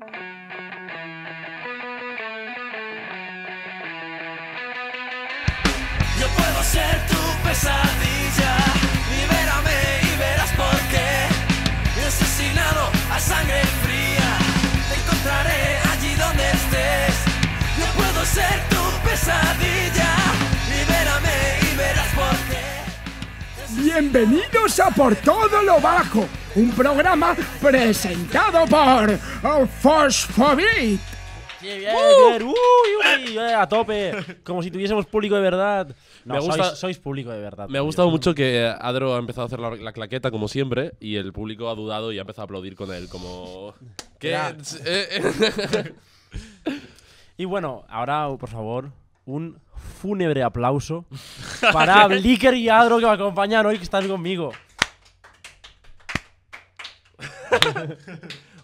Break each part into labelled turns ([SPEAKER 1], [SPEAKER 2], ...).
[SPEAKER 1] Thank you.
[SPEAKER 2] Bienvenidos
[SPEAKER 1] a Por Todo Lo Bajo, un programa presentado por Fosfobit. bien, ¡Uh! bien. Uy, uy, eh, a tope. Como si tuviésemos público de verdad. me gusta, sois, público de verdad. Me ha gustado mucho que eh, Adro ha empezado a hacer la, claqueta como siempre y el público ha dudado y ha empezado a aplaudir con él como... ¿Qué? Eh, y bueno, ahora, por favor, un fúnebre aplauso para Blicker y Adro que me acompañan hoy, que están conmigo.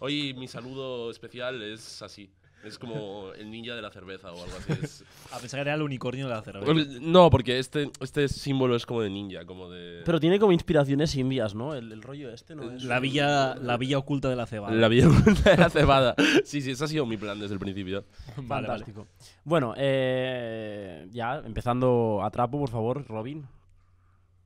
[SPEAKER 1] Hoy mi saludo especial es así. Es como el ninja de la cerveza o algo así. A pesar que
[SPEAKER 2] era el unicornio de la cerveza. Pues,
[SPEAKER 1] no, porque este, este símbolo es como de ninja, como de...
[SPEAKER 2] Pero tiene como inspiraciones
[SPEAKER 1] indias, ¿no? El, rollo este, ¿no? La villa, la
[SPEAKER 2] villa oculta de la cebada. La villa oculta de la cebada.
[SPEAKER 1] Sí, sí, ese ha sido mi plan desde el principio. Vale, Fantástico. Bueno, eh, ya empezando a trapo, por favor, Robin.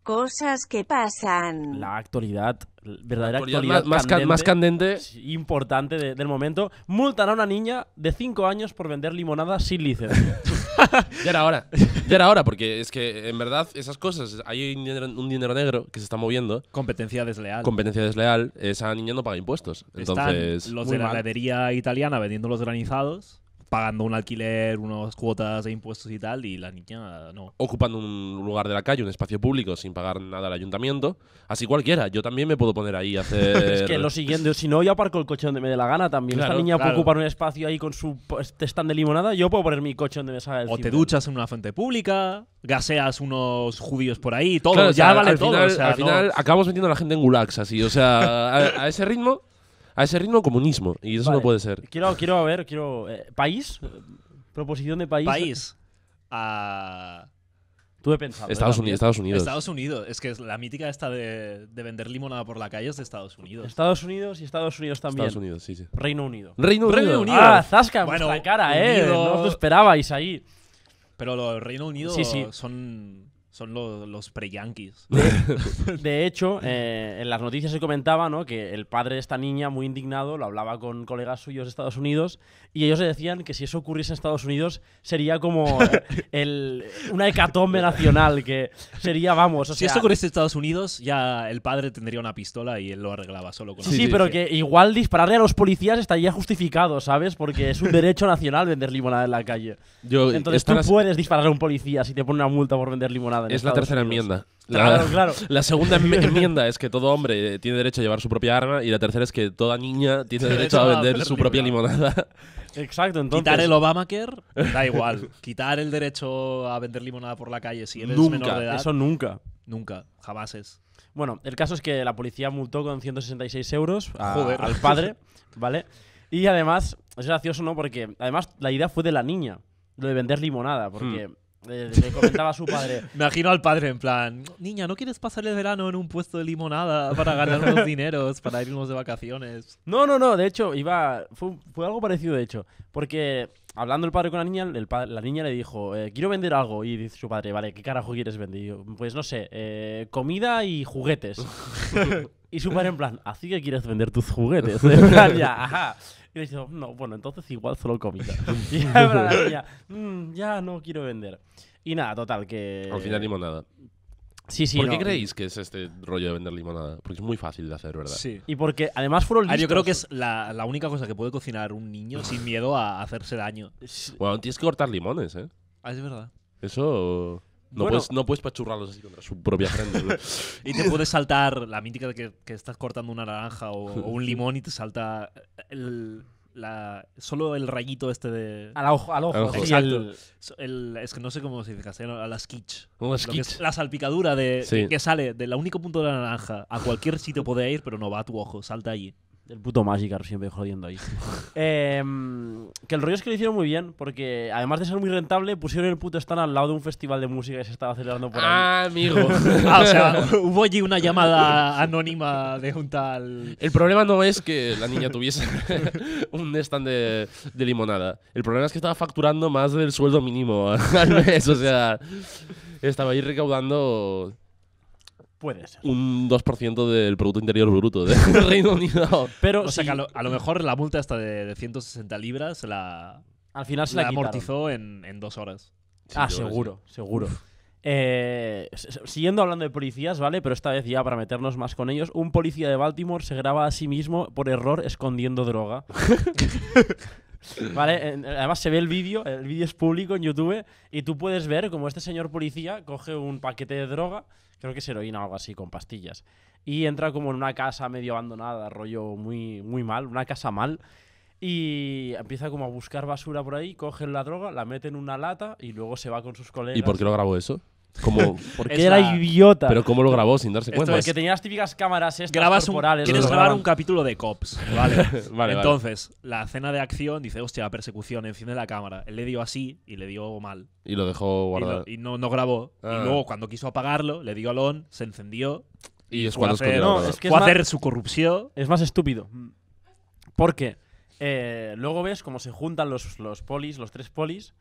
[SPEAKER 2] Cosas que pasan. La
[SPEAKER 1] actualidad, la actualidad, más, candente, importante del momento. Multan a una niña de 5 años por vender limonada sin licencia. ya era hora. Ya era hora, porque es que en verdad esas cosas, hay un dinero, negro que se está moviendo.
[SPEAKER 2] Competencia desleal. Competencia
[SPEAKER 1] desleal. Esa niña no paga impuestos. Entonces. Están los de la heladería
[SPEAKER 2] italiana vendiendo los granizados pagando un alquiler, unas cuotas de impuestos y tal, y la niña no.
[SPEAKER 1] Ocupando un lugar de la calle, un espacio público, sin pagar nada al ayuntamiento. Así cualquiera, yo también me puedo poner ahí a hacer... es que lo siguiente, si no, yo aparco el coche donde me dé la gana también. Esta niña puede ocupar un espacio ahí con su este stand de limonada, yo puedo poner mi coche donde me salga el O te
[SPEAKER 2] duchas en una fuente pública, gaseas unos judíos por ahí, todo, ya vale al todo. Final, o sea, al final acabamos
[SPEAKER 1] metiendo a la gente en gulags así, o sea, a ese ritmo... A ese ritmo, comunismo. Y eso no puede ser.
[SPEAKER 2] Quiero, quiero ver, quiero. Eh, ¿País? ¿Proposición de país? País. a ah. Tuve pensado. ¿eh? Estados, Unidos, Estados Unidos. Es que es la mítica esta de, vender limonada por la calle es de Estados Unidos. Estados Unidos y Estados Unidos también. Estados Unidos, sí, sí. Reino Unido. Reino, Unido. Ah, Zasca, pues, bueno, la cara, eh. No os lo esperabais ahí. Pero los Reino Unido sí, sí. son son los, pre-yankees. De, hecho,
[SPEAKER 1] eh, en las noticias se comentaba ¿no? que el padre de esta niña, muy indignado, lo hablaba con colegas suyos de Estados Unidos y ellos le decían que si eso ocurriese en Estados Unidos sería como
[SPEAKER 2] una hecatombe nacional, que sería, vamos, Si eso ocurriese en Estados Unidos, ya el padre tendría una pistola y él lo arreglaba solo con Sí, sí, pero que igual dispararle a los policías estaría
[SPEAKER 1] justificado, ¿sabes? Porque es un derecho nacional vender limonada en la calle. Entonces tú
[SPEAKER 2] puedes disparar a
[SPEAKER 1] un policía si te pone una multa por vender limonada. Es la tercera enmienda. La, claro, claro. la segunda enmienda es que todo hombre eh, tiene derecho a llevar su propia arma y la tercera es que toda niña tiene derecho a vender su propia limonada. Exacto, entonces. Quitar el Obamacare, da igual.
[SPEAKER 2] Quitar el derecho a vender limonada por la calle si eres menor de edad. Eso nunca. Nunca, jamás es. Bueno, el
[SPEAKER 1] caso es que la policía multó con 166 euros ah, al padre, ¿vale? Y además, es gracioso, ¿no? Porque además la idea fue de la niña, lo de vender limonada, porque. Hmm. Le, comentaba a su padre.
[SPEAKER 2] Me imagino al padre en plan, niña, ¿no quieres pasar el verano en un puesto de limonada para ganar unos dineros, para irnos de vacaciones? No, no, no, de hecho, iba, fue,
[SPEAKER 1] algo parecido, de hecho, porque hablando el padre con la niña, la niña le dijo, eh, quiero vender algo. Y dice su padre, vale, ¿qué carajo quieres vender? Y yo, pues no sé, eh, comida y juguetes. y su padre en plan, así que quieres vender tus juguetes. En ya, ajá. Y le no, bueno, entonces igual solo comida. y mm, ya no quiero vender. Y nada, total, que... Al final limonada. Sí, sí, ¿Por qué creéis que es este rollo de vender limonada? Porque es muy fácil de hacer, ¿verdad? Sí.
[SPEAKER 2] Y porque además fueron listos. yo creo que es la, la, única cosa que puede cocinar un niño sin miedo a hacerse daño.
[SPEAKER 1] Bueno, tienes que cortar limones, ¿eh? Ah, es verdad. Eso... No, puedes, pachurrarlos así contra su propia frente. y te puedes
[SPEAKER 2] saltar la mítica de que, estás cortando una naranja o, un limón y te salta solo el rayito este de. Al ojo. Al ojo. es que no sé cómo se dice a la skitch. La salpicadura de, que sale del único punto de la naranja a cualquier sitio puede ir, pero no va a tu ojo, salta allí.
[SPEAKER 1] El puto Magikarp siempre jodiendo ahí. Em, que el rollo es que lo hicieron muy bien, porque además de ser muy rentable, pusieron el puto stand al lado de un festival de música que se estaba celebrando por ahí. Ah, amigo. Ah, o sea, hubo allí una llamada
[SPEAKER 2] anónima de un tal. El
[SPEAKER 1] problema no es que la niña tuviese un stand de, limonada. El problema es que estaba facturando más del sueldo mínimo O sea, estaba ahí recaudando Puede ser. Un 2% del Producto Interior Bruto de Reino
[SPEAKER 2] Unido. Pero, o sea, que a, lo, mejor la multa hasta de, 160 libras la. Al final se la, amortizó en, dos horas. ah, seguro, seguro.
[SPEAKER 1] Eh, siguiendo hablando de policías, ¿vale? Pero esta vez ya para meternos más con ellos, un policía de Baltimore se graba a sí mismo por error escondiendo droga. ¿Vale? Además se ve el vídeo, el vídeo es público en YouTube y tú puedes ver como este señor policía coge un paquete de droga creo que es heroína o algo así, con pastillas. Y entra como en una casa medio abandonada, rollo muy, muy mal, una casa mal. Y empieza como a buscar basura por ahí, cogen la droga, la mete en una lata y luego se va con sus colegas. ¿Y por qué lo grabó eso? Como, era idiota? Pero cómo lo grabó sin darse cuenta. Porque que tenía las típicas
[SPEAKER 2] cámaras estas Grabas un, quieres grabar un capítulo de Cops, ¿vale? Entonces, la escena de acción dice, hostia, la persecución, enciende la cámara. Él le dio así y le dio mal.
[SPEAKER 1] Y lo dejó guardado.
[SPEAKER 2] y no, grabó. Y ah. luego, cuando quiso apagarlo, le dio a Lon, se encendió. Y, es cuando hacer su
[SPEAKER 1] corrupción. Es más estúpido. Porque eh, luego ves cómo se juntan los, los polis, los tres polis,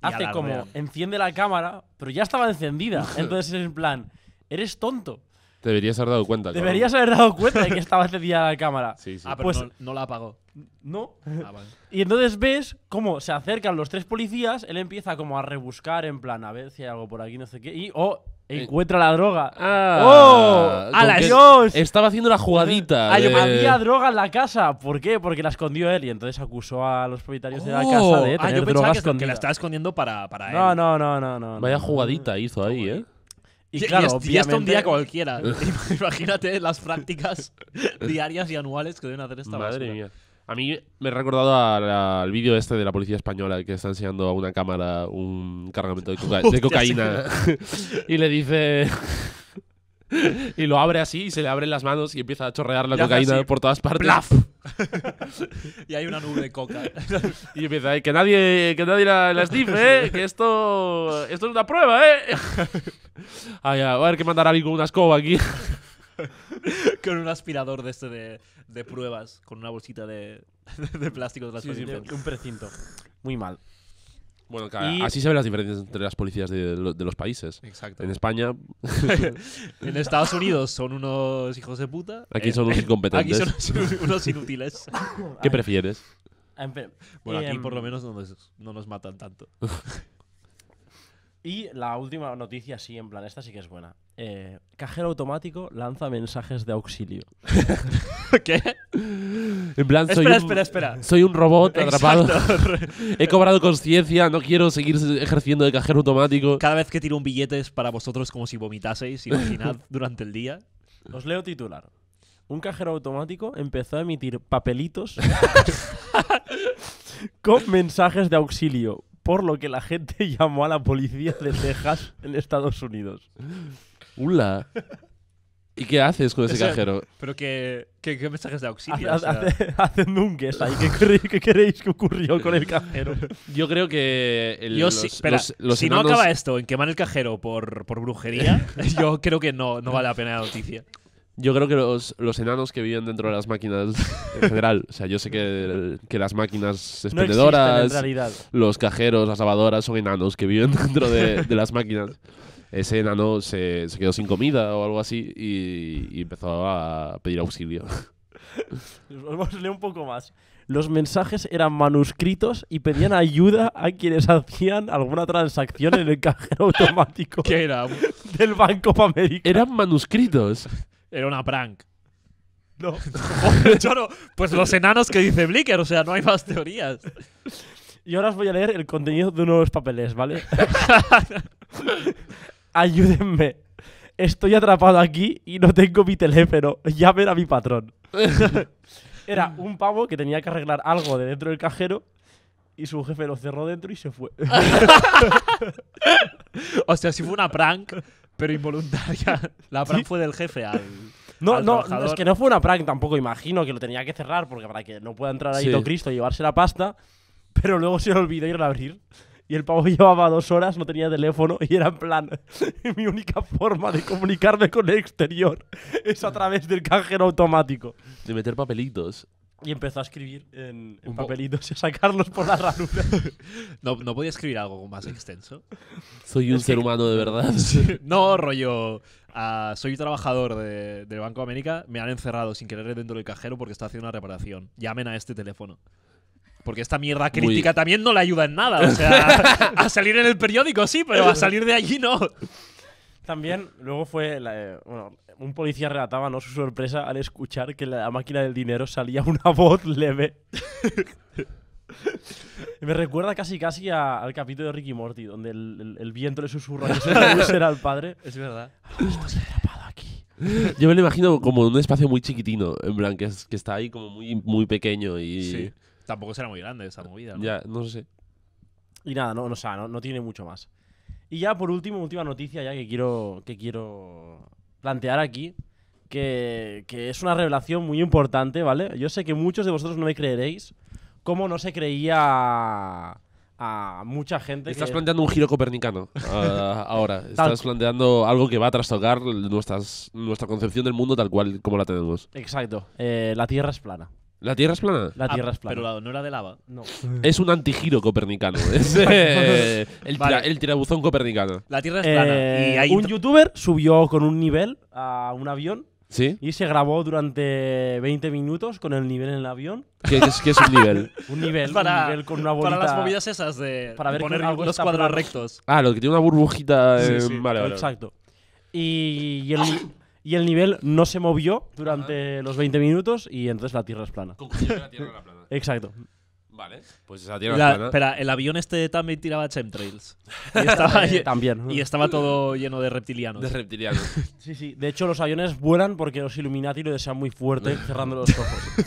[SPEAKER 1] hace como, enciende la cámara, pero ya estaba encendida. Entonces es en plan, eres tonto. deberías haber dado cuenta. Deberías haber dado cuenta de que estaba encendida la cámara. Ah, pero Pues- no la apagó. No. Ah, y entonces ves cómo se acercan los tres policías, él empieza como a rebuscar en plan, a ver si hay algo por aquí, no sé qué, y oh, eh. encuentra la droga. Ah. ¡Oh! ¡A la Dios! Estaba haciendo la jugadita. Había droga en la casa. ¿Por qué? Porque la escondió él y entonces acusó a los propietarios de la casa de oh. ah, tener que, la estaba escondiendo para, para él. No, no, no, no. Vaya jugadita hizo ahí, ¿eh? Y, claro, y, un día cualquiera. Imagínate
[SPEAKER 2] las prácticas diarias y anuales que deben hacer esta Madre basura. A mí
[SPEAKER 1] me ha recordado al vídeo este de la policía española que está enseñando a una cámara un cargamento de, cocaína. y le dice... y lo abre así y se le abren las manos y empieza a chorrear la cocaína por todas partes. ¡Plaf!
[SPEAKER 2] y hay una
[SPEAKER 1] nube de coca. y empieza, que nadie, que nadie la, la ¿eh? que esto, esto es una prueba, ¿eh? a ver qué mandará alguien con una escoba aquí.
[SPEAKER 2] con un aspirador de este de, pruebas, con una bolsita de, plástico de las Un precinto.
[SPEAKER 1] Muy mal. Bueno, así se ven las diferencias entre las policías de, los países. Exacto. En España. en Estados Unidos
[SPEAKER 2] son unos hijos de puta. Aquí ¿eh? son unos incompetentes. Aquí son unos inútiles. ¿Qué prefieres? Em, bueno, aquí em, por lo menos no nos, no nos matan tanto.
[SPEAKER 1] y la última noticia, sí, en plan, esta sí que es buena. Eh, cajero automático lanza mensajes de auxilio. ¿Qué? espera, espera, espera. Soy un robot atrapado. He cobrado conciencia, no quiero seguir ejerciendo de cajero automático.
[SPEAKER 2] Cada vez que tiro un billete es para vosotros como si vomitaseis, imaginad, durante el día.
[SPEAKER 1] Os leo titular.
[SPEAKER 2] Un cajero automático empezó a emitir papelitos
[SPEAKER 1] con mensajes de auxilio, por lo que la gente llamó a la policía de Texas en Estados Unidos. ¿Y qué haces con ese cajero?
[SPEAKER 2] Pero que, mensajes de auxilio. hace, ahí. ¿Qué, queréis que ocurrió con el cajero? Yo creo que. si, no acaba esto en quemar el cajero por, brujería, yo creo que no, no vale la pena la noticia.
[SPEAKER 1] Yo creo que los, enanos que viven dentro de las máquinas en general, o sea, yo sé que, las máquinas expendedoras, los cajeros, las lavadoras son enanos que viven dentro de las máquinas ese enano se, quedó sin comida o algo así y, empezó a pedir auxilio. Vamos a leer un poco más. Los mensajes eran manuscritos y pedían ayuda a quienes hacían alguna transacción en el cajero automático. ¿Qué era? Del Banco de Eran manuscritos.
[SPEAKER 2] Era una prank. No. pues los enanos que dice Blicker, o sea, no hay más teorías.
[SPEAKER 1] Y ahora os voy a leer el contenido de unos papeles, ¿vale? ayúdenme. Estoy atrapado aquí y no tengo mi teléfono. Llamen a mi patrón. Era un pavo que tenía que arreglar algo de
[SPEAKER 2] dentro del cajero y su jefe lo cerró dentro y se fue. o sea, si fue una prank, pero involuntaria. La prank fue del jefe al.
[SPEAKER 1] No, no, es que no fue una prank tampoco, imagino que lo tenía que cerrar porque para que no pueda entrar ahí sí. Cristo y llevarse la pasta, pero luego se le olvidó ir a abrir y el pavo llevaba dos horas, no tenía teléfono y era en plan, mi única forma de comunicarme con el exterior es a través del cajero automático. De meter papelitos.
[SPEAKER 2] Y empezó a escribir en, papelitos y a sacarlos por la ranura. no, podía escribir algo más extenso. Soy un ser humano de verdad. no, rollo. Ah, soy trabajador de, de, Banco América. Me han encerrado sin querer dentro del cajero porque está haciendo una reparación. Llamen a este teléfono. Porque esta mierda crítica también no le ayuda en nada. O sea, a salir en el periódico sí, pero a salir de allí no.
[SPEAKER 1] También, luego fue. Eh, bueno, un policía relataba ¿no? su sorpresa al escuchar que en la máquina del dinero salía una voz leve. Me recuerda casi casi al capítulo de Ricky Morty, donde el, el, viento
[SPEAKER 2] le susurra que era el padre. Es verdad. Ah, aquí.
[SPEAKER 1] Yo me lo imagino como un espacio muy chiquitino, en plan, que, es, que está ahí como muy, muy pequeño y. Tampoco será muy grande esa movida, ¿no? Ya, no sé. Y nada, no, no, tiene mucho más. Y ya por último, última noticia ya que quiero, que quiero plantear aquí, que, es una revelación muy importante, ¿vale? Yo sé que muchos de vosotros no me creeréis cómo no se creía a mucha gente. Estás planteando un giro copernicano ah, ahora. Estás planteando algo que va a trastocar nuestras, nuestra concepción del mundo tal cual como la tenemos. Exacto. Eh, la Tierra es plana. ¿La Tierra es plana? La ah, Tierra es plana. Pero no era de lava. No. es un antigiro copernicano. ¿eh? el, tirabuzón copernicano. La Tierra es plana. Eh, un youtuber subió con un nivel a un avión. ¿Sí? Y se grabó durante 20 minutos con el nivel en el avión. ¿Qué, es, un nivel?
[SPEAKER 2] un, nivel para, un con una bolita. Para las movidas esas de poner los cuadros rectos.
[SPEAKER 1] Ah, lo que tiene una burbujita. vale. Exacto. y el, y el nivel no se movió durante los 20 minutos y entonces la Tierra es plana. Concluyó que la Tierra era plana. Exacto. Vale. Pues esa Tierra es plana. Espera,
[SPEAKER 2] el avión este también tiraba chemtrails. Y eh, también. Y estaba todo lleno de reptilianos. De reptilianos. sí, sí. De hecho, los aviones vuelan porque los Illuminati lo desean muy fuerte cerrando los ojos.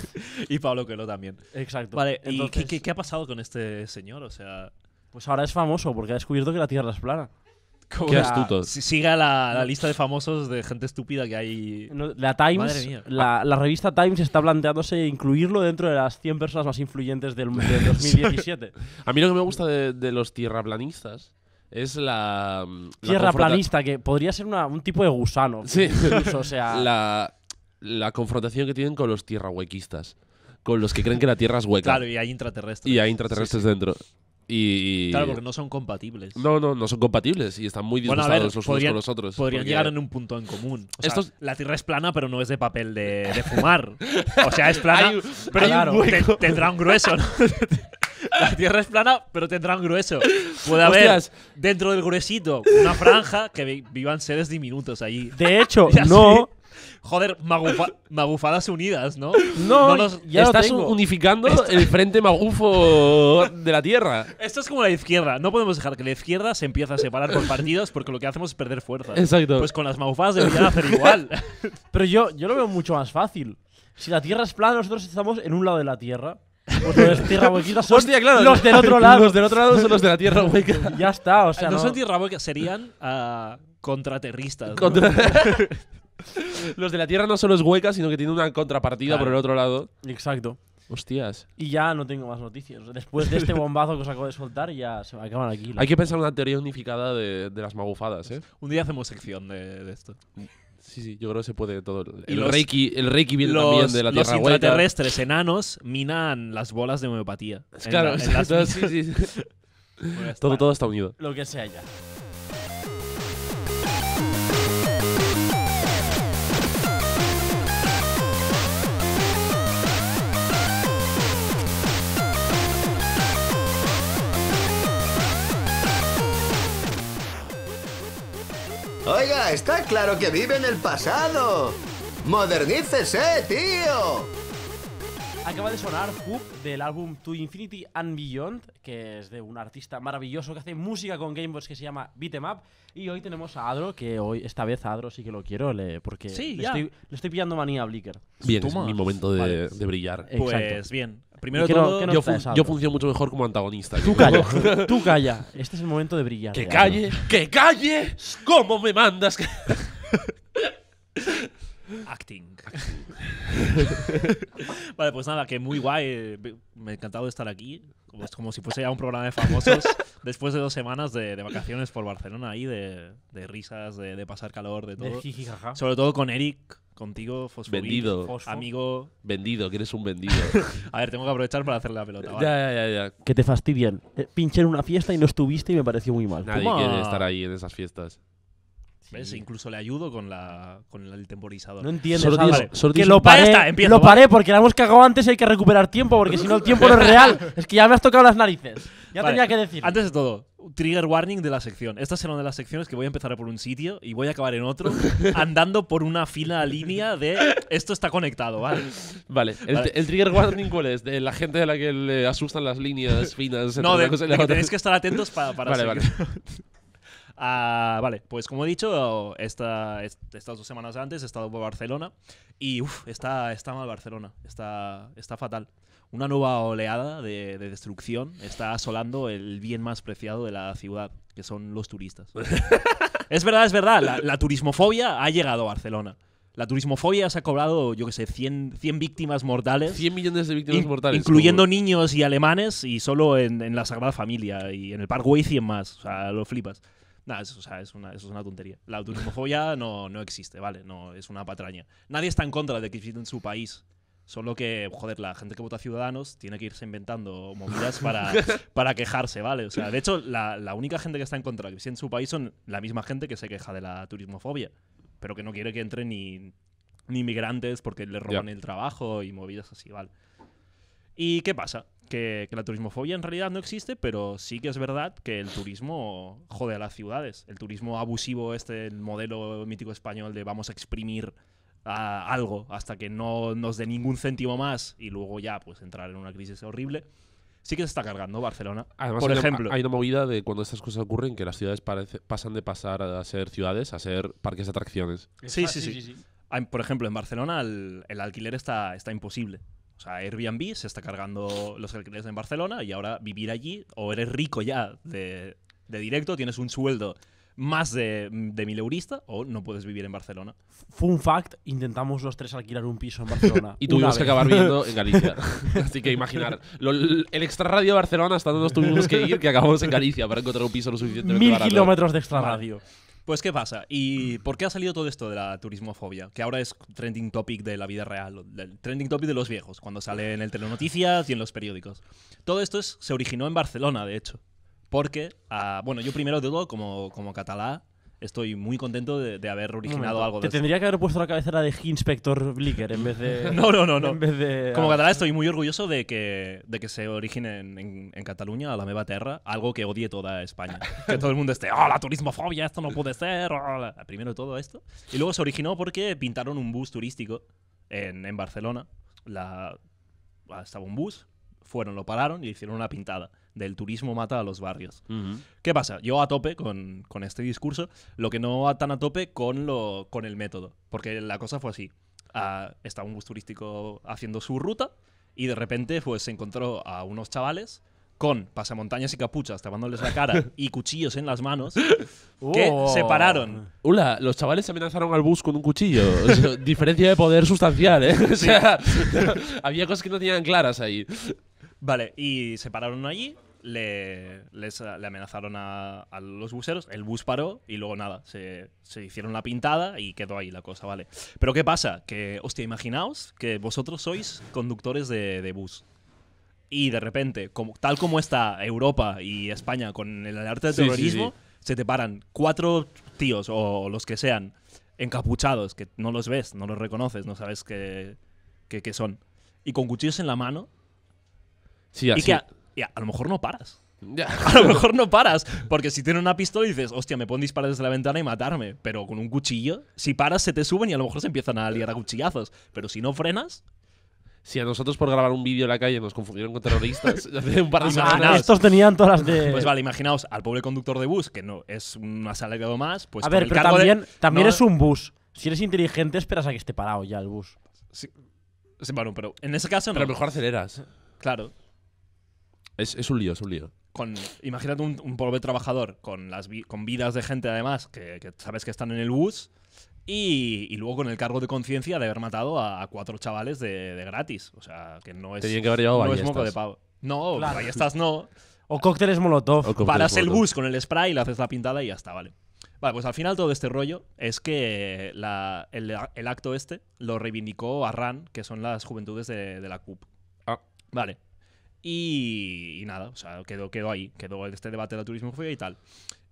[SPEAKER 2] y Pablo Quelo también. Exacto. Vale, ¿y qué, qué ha pasado con este señor? O sea... Pues ahora es famoso porque ha descubierto que la Tierra es plana. Qué Siga la, lista de famosos de gente estúpida que hay. la
[SPEAKER 1] Times, la, revista Times está planteándose incluirlo dentro de las 100 personas más influyentes del, 2017. a mí lo que me gusta de, los tierraplanistas es la. Mm, tierra que podría ser un tipo de gusano. o sea. La, confrontación que tienen con los tierrahuequistas. Con los que creen que la Tierra es hueca. Claro, y hay intraterrestres. Y hay intraterrestres dentro. Y, claro, porque no son compatibles. No, no, no son compatibles y están muy disgustados los unos con los otros. Podrían llegar en un punto en común.
[SPEAKER 2] la Tierra es plana, pero no es de papel de, fumar. o sea, es plana, pero tendrá un grueso. la Tierra es plana, pero tendrá un grueso. Puede haber dentro del gruesito una franja que vivan seres diminutos ahí. De hecho, no, Joder, magufadas unidas, ¿no? No, ya estás unificando el frente
[SPEAKER 1] magufo de la Tierra.
[SPEAKER 2] Esto es como la izquierda. No podemos dejar que la izquierda se empiece a separar por partidos porque lo que hacemos es perder fuerza. Exacto. Pues con las magufadas deberían hacer igual. Pero yo,
[SPEAKER 1] yo lo veo mucho más fácil. Si la Tierra es plana, nosotros estamos en un lado de la Tierra. Pues los de tierra son los del otro lado. Los del otro lado son los de la tierra hueca. ya está, o sea. No, son tierra hueca,
[SPEAKER 2] serían ah, contraterristas. Los de la Tierra no
[SPEAKER 1] solo es hueca, sino que tiene una contrapartida por el otro lado. Exacto. Hostias. Y ya no tengo más noticias. Después de este bombazo que os acabo de soltar, ya se acaban aquí. Hay que pensar una teoría unificada de, las magufadas, ¿eh?
[SPEAKER 2] Un día hacemos sección
[SPEAKER 1] de, esto. Sí, sí, yo creo que se puede todo. El, reiki, el reiki viene también de la Tierra hueca.
[SPEAKER 2] enanos minan las bolas de homeopatía. Claro, sí,
[SPEAKER 1] Todo, todo está unido. Lo que sea ya.
[SPEAKER 2] Oiga, está claro que vive en el pasado. ¡Modernícese, tío!
[SPEAKER 1] Acaba de sonar Hoop del álbum To Infinity and Beyond, que es de un artista maravilloso que hace música con Game Boys que se llama Beat'em Up. Y hoy tenemos a Adro, que hoy, esta vez Adro sí que lo quiero, porque le, estoy, pillando manía a Blicker. Bien, es mi momento de, brillar. Pues bien, Primero todo, yo, funciono mucho mejor como antagonista. Tú calla, tú calla. Este es el momento de brillar. ¡Que calle! ¡Que
[SPEAKER 2] calle! ¿Cómo me mandas? Acting. vale, pues nada, que muy guay. Me ha encantado estar aquí. Como, como si fuese ya un programa de famosos después de dos semanas de, vacaciones por Barcelona ahí, de, risas, de, pasar calor, de todo. Sobre todo con Eric, Contigo, Fosfobit, Vendido. Amigo.
[SPEAKER 1] Vendido, que eres un vendido.
[SPEAKER 2] a ver, tengo que aprovechar para hacer la pelota. ¿vale?
[SPEAKER 1] Ya, ya, ya. Que te fastidian. Eh, pinché en una fiesta y no estuviste y me pareció muy mal. Nadie quiere estar ahí
[SPEAKER 2] en esas fiestas. Incluso le ayudo con, la, con el temporizador. No entiendo. Solo que lo paré, lo paré porque
[SPEAKER 1] la hemos cagado antes y hay que recuperar tiempo porque si no el tiempo no es real. Es que ya me has tocado las narices.
[SPEAKER 2] Ya tenía que decir. Antes de todo, trigger warning de la sección. Esta será una de las secciones que voy a empezar por un sitio y voy a acabar en otro, andando por una fina línea de esto está conectado, ¿vale? Vale, el,
[SPEAKER 1] trigger warning cuál es? De la gente a la que le asustan las líneas finas. No, de, que tenéis que estar atentos para... para Vale, Vale.
[SPEAKER 2] Ah, vale, pues como he dicho, esta, estas dos semanas antes he estado por Barcelona y uf, está, está mal Barcelona, está, está fatal. Una nueva oleada de, destrucción está asolando el bien más preciado de la ciudad, que son los turistas. es verdad, es verdad, la, turismofobia ha llegado a Barcelona. La turismofobia se ha cobrado, yo que sé, 100, 100, víctimas mortales. 100 millones de víctimas mortales. Incluyendo niños y alemanes y solo en, la Sagrada Familia y en el Parque Güell más. O sea, lo flipas. Nada, es eso es una tontería. La turismofobia no, no existe, ¿vale? No, es una patraña. Nadie está en contra de que en su país. Solo que, joder, la gente que vota Ciudadanos tiene que irse inventando movidas para, para quejarse, ¿vale? O sea, de hecho, la, única gente que está en contra de que en su país son la misma gente que se queja de la turismofobia, pero que no quiere que entren ni, ni migrantes porque les roban el trabajo y movidas así, ¿vale? ¿Y qué pasa? Que, que, la turismofobia en realidad no existe, pero sí que es verdad que el turismo jode a las ciudades. El turismo abusivo, este el modelo mítico español de vamos a exprimir a algo hasta que no nos dé ningún céntimo más y luego ya pues entrar en una crisis horrible. Sí que se está cargando Barcelona. Además, por hay ejemplo, una, hay
[SPEAKER 1] una movida de cuando estas cosas ocurren que las ciudades pasan de pasar a ser ciudades a ser parques de atracciones. sí, sí,
[SPEAKER 2] sí. Por ejemplo, en Barcelona el, el alquiler está, está imposible. O sea, Airbnb se está cargando los alquileres en Barcelona y ahora vivir allí, o eres rico ya de, directo, tienes un sueldo más de, de mil eurista o no puedes vivir en Barcelona.
[SPEAKER 1] Fue un fact, intentamos los tres alquilar un piso en Barcelona. y tuvimos que acabar viviendo en Galicia. Así que imaginar,
[SPEAKER 2] el extrarradio de Barcelona hasta donde nos tuvimos que ir, que acabamos en Galicia para encontrar un piso lo suficientemente Mil kilómetros de extrarradio. Pues, ¿qué pasa? ¿Y por qué ha salido todo esto de la turismofobia? Que ahora es trending topic de la vida real, del trending topic de los viejos, cuando sale en el Telenoticias y en los periódicos. Todo esto se originó en Barcelona, de hecho. Porque, ah, bueno, yo primero de todo, como, como estoy muy contento de, haber originado algo de Te tendría
[SPEAKER 1] que haber puesto la cabecera de Inspector
[SPEAKER 2] Blicker en vez de. No, no, no. no. Como ah. catalán estoy muy orgulloso de que, de que se origine en, Cataluña, a la meva terra, algo que odie toda España. que todo el mundo esté, ¡oh, la turismofobia! Esto no puede ser. Oh, Primero todo esto. Y luego se originó porque pintaron un bus turístico en, Barcelona. La... Estaba un bus, fueron, lo pararon y hicieron una pintada del turismo mata a los barrios. ¿Qué pasa? Yo a tope con, este discurso, lo que no va tan a tope con, lo, con el método, porque la cosa fue así. Ah, estaba un bus turístico haciendo su ruta y de repente pues se encontró a unos chavales con pasamontañas y capuchas tapándoles la cara y cuchillos en las manos que oh. se pararon.
[SPEAKER 1] Hola, los chavales amenazaron al bus con un cuchillo. diferencia de poder sustancial, ¿eh?
[SPEAKER 2] había cosas que no tenían claras ahí. Vale, y se pararon allí, le, amenazaron a, los buseros, el bus paró y luego nada, se, hicieron la pintada y quedó ahí la cosa, ¿vale? Pero ¿qué pasa? Que, hostia, imaginaos que vosotros sois conductores de, bus. Y de repente, como, tal como está Europa y España con el arte del terrorismo, se te paran cuatro tíos o los que sean encapuchados, que no los ves, no los reconoces, no sabes qué, qué, qué son, y con cuchillos en la mano
[SPEAKER 1] y que a, lo mejor no
[SPEAKER 2] paras. A lo mejor no paras, porque si tienes una pistola y dices, hostia, me pueden disparar desde la ventana y matarme, pero con un cuchillo, si paras se te suben y a lo mejor se empiezan a liar a cuchillazos, pero si no frenas... Si a nosotros por grabar un vídeo en la calle nos confundieron con terroristas ah, Estos tenían todas las de. Pues vale, imaginaos al pobre conductor de bus, que no es un asalariado más, pues. A ver, pero también, también es un bus. Si eres inteligente, esperas a que esté parado ya el bus. Sí. bueno, pero en ese caso no. Pero mejor aceleras. ¿eh? Claro.
[SPEAKER 1] Es, un lío, es un lío.
[SPEAKER 2] Con, imagínate un, pobre trabajador con, las con vidas de gente además que, sabes que están en el bus y, luego con el cargo de conciencia de haber matado a, cuatro chavales de, gratis. O sea, que no es, no moco de pavo. No, ballestas no.
[SPEAKER 1] O cócteles molotov. Paras el bus
[SPEAKER 2] con el spray, le haces la pintada y ya está, vale. Vale, pues al final todo este rollo es que el, acto este lo reivindicó Arran, que son las juventudes de, de la CUP. Ah. Vale. Y, nada, o sea, quedó, quedó ahí, quedó este debate del turismo y tal.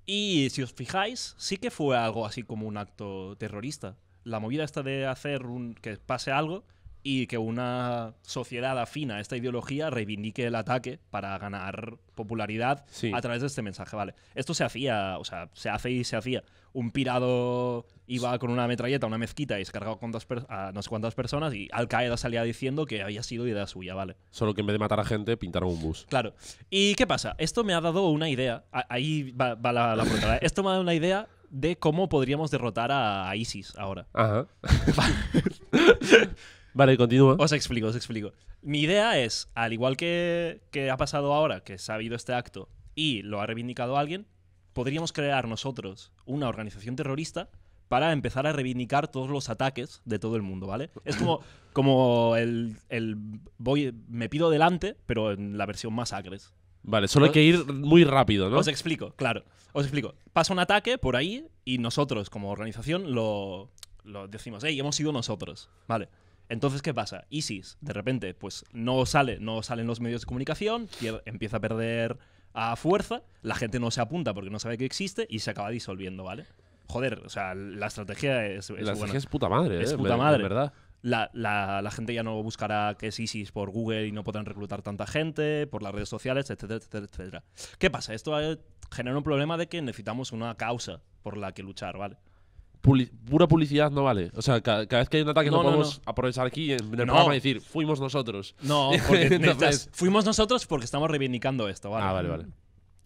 [SPEAKER 2] Y si os fijáis, sí que fue algo así como un acto terrorista. La movida esta de hacer un, que pase algo y que una sociedad afina a esta ideología reivindique el ataque para ganar popularidad a través de este mensaje. Vale, esto se hacía, o sea, se hace y se hacía. Un pirado iba con una metralleta a una mezquita y se con a no sé cuántas personas y Al Qaeda salía diciendo que había sido idea suya, ¿vale? Solo que en vez de matar a gente,
[SPEAKER 1] pintaron un bus.
[SPEAKER 2] Claro. ¿Y qué pasa? Esto me ha dado una idea. Ahí va, la, la pregunta. Esto me ha dado una idea de cómo podríamos derrotar a ISIS ahora. Ajá. Vale, continúa. Os explico, os explico. Mi idea es, al igual que, ha pasado ahora, que se ha habido este acto y lo ha reivindicado alguien, podríamos crear nosotros una organización terrorista para empezar a reivindicar todos los ataques de todo el mundo, ¿vale? Es como, como el, voy, me pido delante, pero en la versión masacres.
[SPEAKER 1] Vale, solo hay que ir muy rápido, ¿no? Os
[SPEAKER 2] explico, claro. Os explico. Pasa un ataque por ahí y nosotros, como organización, lo, lo decimos, hey, hemos sido nosotros, ¿vale? Entonces, ¿qué pasa? ISIS, de repente, pues no sale, no salen los medios de comunicación, empieza a perder a fuerza, la gente no se apunta porque no sabe que existe y se acaba disolviendo, ¿vale? Joder, o sea, la estrategia es, es la es puta madre, es ¿eh? puta madre, verdad. La, gente ya no buscará que es ISIS por Google y no podrán reclutar tanta gente, por las redes sociales, etcétera, etcétera, etcétera. ¿Qué pasa? Esto eh, genera un problema de que necesitamos una causa por la que luchar, ¿vale?
[SPEAKER 1] pura publicidad no vale. O sea, cada, vez que hay un ataque no, podemos
[SPEAKER 2] aprovechar aquí en el programa decir, fuimos nosotros. No, fuimos nosotros porque estamos reivindicando esto, ¿vale? Ah, vale, vale.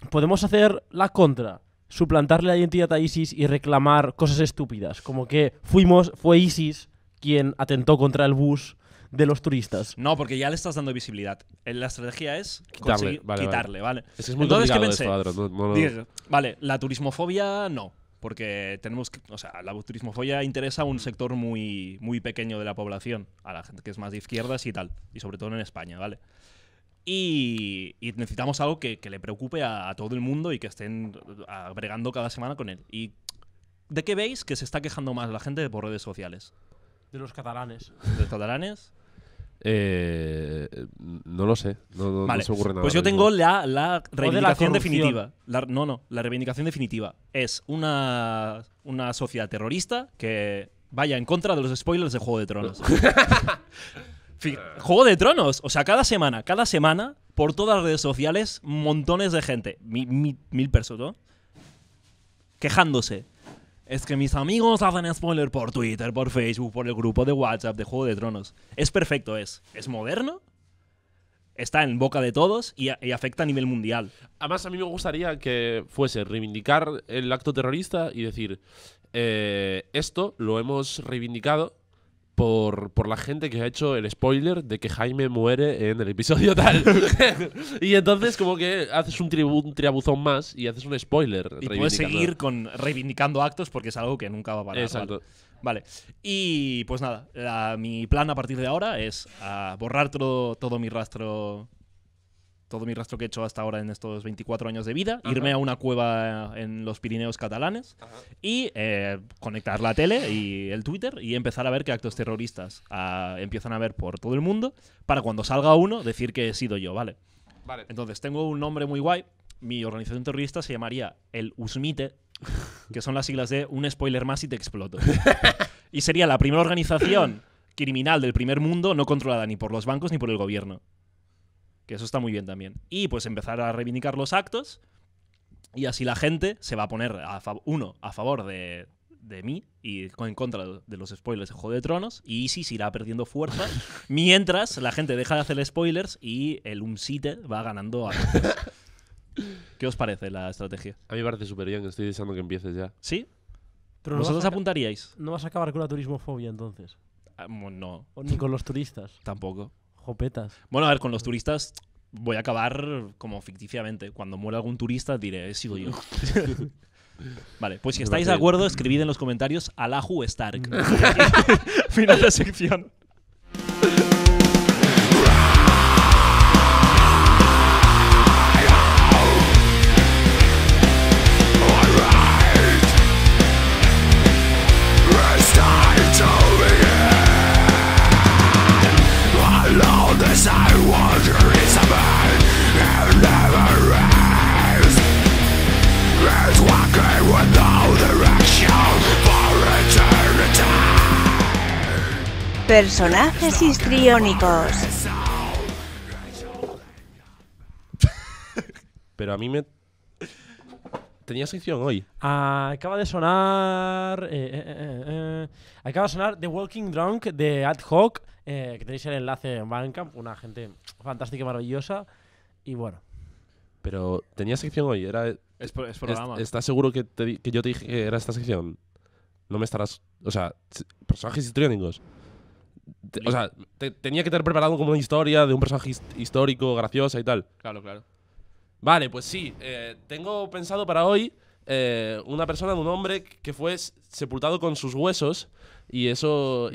[SPEAKER 1] Podemos hacer la contra. Suplantarle la identidad a ISIS y reclamar cosas estúpidas. Como que fuimos, fue ISIS quien atentó contra el bus de los turistas.
[SPEAKER 2] No, porque ya le estás dando visibilidad. Eh, la estrategia es quitarle, vale, Es que Entonces, ¿qué pensé? vale, la turismofobia no porque tenemos que, o sea, la turismofobia interesa a un sector muy, muy pequeño de la población, a la gente que es más de izquierdas y tal, y sobre todo en España, ¿vale? Y, necesitamos algo que, le preocupe a, todo el mundo y que estén bregando cada semana con él. ¿Y de qué veis que se está quejando más la gente por redes sociales? De los catalanes. ¿De los catalanes?
[SPEAKER 1] Eh, no lo sé, no, no, ocurre pues nada. Pues yo tengo
[SPEAKER 2] la, la reivindicación definitiva. no, no, la reivindicación definitiva. Es una, una sociedad terrorista que vaya en contra de los spoilers de Juego de Tronos. Juego de Tronos. O sea, cada semana, cada semana, por todas las redes sociales, montones de gente, mil, pesos, personas, ¿no? quejándose es que mis amigos hacen spoiler por Twitter, por Facebook, por el grupo de WhatsApp de Juego de Tronos. Es perfecto, es. Es moderno. Está en boca de todos y, afecta a nivel mundial.
[SPEAKER 1] Además, a mí me gustaría que fuese reivindicar el acto terrorista y decir, eh, esto lo hemos reivindicado por, por, la gente que ha hecho el spoiler de que Jaime muere en el episodio tal. y entonces como que haces un, triabuzón más y haces un spoiler. Y puedes seguir con
[SPEAKER 2] reivindicando actos porque es algo que nunca va a parar. Exacto. Vale. Y pues nada, mi plan a partir de ahora es ah, borrar todo, todo mi rastro todo mi rastro que he hecho hasta ahora en estos 24 años de vida, irme a una cueva en los Pirineos catalanes y eh, conectar la tele y el Twitter y empezar a ver qué actos terroristas ah, empiezan a ver por todo el mundo para cuando salga uno decir que he sido yo, ¿vale? Vale. Entonces, tengo un nombre muy guay. Mi organización terrorista se llamaría el USMITE, que son las siglas de un spoiler más y te exploto. y sería la primera organización criminal del primer mundo no controlada ni por los bancos ni por el gobierno que eso está muy bien también. Y pues empezar a reivindicar los actos y así la gente se va a poner, uno, a favor de, mí y en contra de los spoilers de Juego de Tronos y Isis irá perdiendo fuerza mientras la gente deja de hacer spoilers y el Umsite va ganando a
[SPEAKER 1] ¿Qué os parece la estrategia? A mí me parece súper bien, estoy deseando que empieces ya.
[SPEAKER 2] ¿Sí? Pero ¿Vosotros apuntaríais?
[SPEAKER 1] No vas a acabar con la turismofobia entonces. Ah, no.
[SPEAKER 2] ni con los turistas. Tampoco. Bueno, a ver, con los turistas voy a acabar como ficticiamente. Cuando muera algún turista diré, he sido yo. Vale, pues si estáis de acuerdo, escribid en los comentarios Alahu Stark. Final de sección. Personajes histriónicos.
[SPEAKER 1] Pero a mí me. Tenía sección hoy. Ah, acaba de sonar. Eh, eh, eh, acaba de sonar The Walking Drunk de Ad Hoc. que tenéis el enlace en Bandcamp. Una gente fantástica y maravillosa. Y bueno, Pero tenía sección hoy. Era, ¿Estás seguro que, yo te dije que era esta sección? No me estarás. O sea, personajes histriónicos o sea, tenía que tener preparado como una historia de un personaje histórico, graciosa y tal. Claro, claro. Vale, pues sí. Eh, tengo pensado para hoy eh, una persona de un hombre
[SPEAKER 2] que fue sepultado con sus huesos y eso...